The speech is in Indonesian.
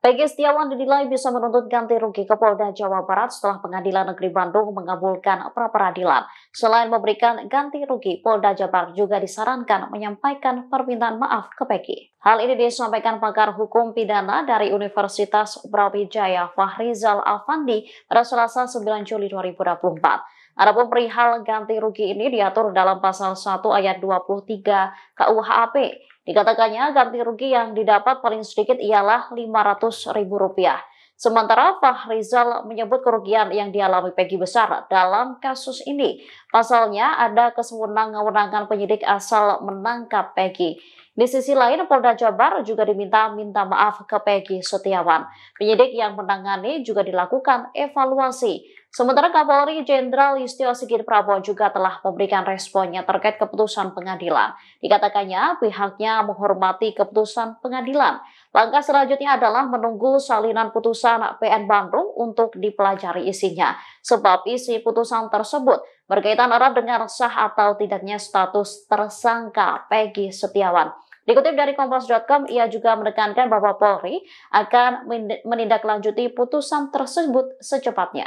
Peggy Setiawan dinilai bisa menuntut ganti rugi ke Polda Jawa Barat setelah Pengadilan Negeri Bandung mengabulkan pra-peradilan. Selain memberikan ganti rugi, Polda Jabar juga disarankan menyampaikan permintaan maaf ke Pegi. Hal ini disampaikan pakar hukum pidana dari Universitas Brawijaya Fahrizal Afandi pada Selasa 9 Juli 2024. Adapun perihal ganti rugi ini diatur dalam pasal 1 ayat 23 KUHP. Dikatakannya ganti rugi yang didapat paling sedikit ialah Rp500.000. Sementara Fahrizal menyebut kerugian yang dialami Peggy besar dalam kasus ini. Pasalnya ada kesewenang-wenangan penyidik asal menangkap Peggy. Di sisi lain, Polda Jabar juga diminta minta maaf ke Peggy Setiawan. Penyidik yang menangani juga dilakukan evaluasi. Sementara Kapolri Jenderal Listio Sigit Prabowo juga telah memberikan responnya terkait keputusan pengadilan. Dikatakannya pihaknya menghormati keputusan pengadilan. Langkah selanjutnya adalah menunggu salinan putusan PN Bandung untuk dipelajari isinya. Sebab isi putusan tersebut berkaitan erat dengan sah atau tidaknya status tersangka Peggy Setiawan. Dikutip dari Kompas.com, ia juga menekankan bahwa Polri akan menindaklanjuti putusan tersebut secepatnya.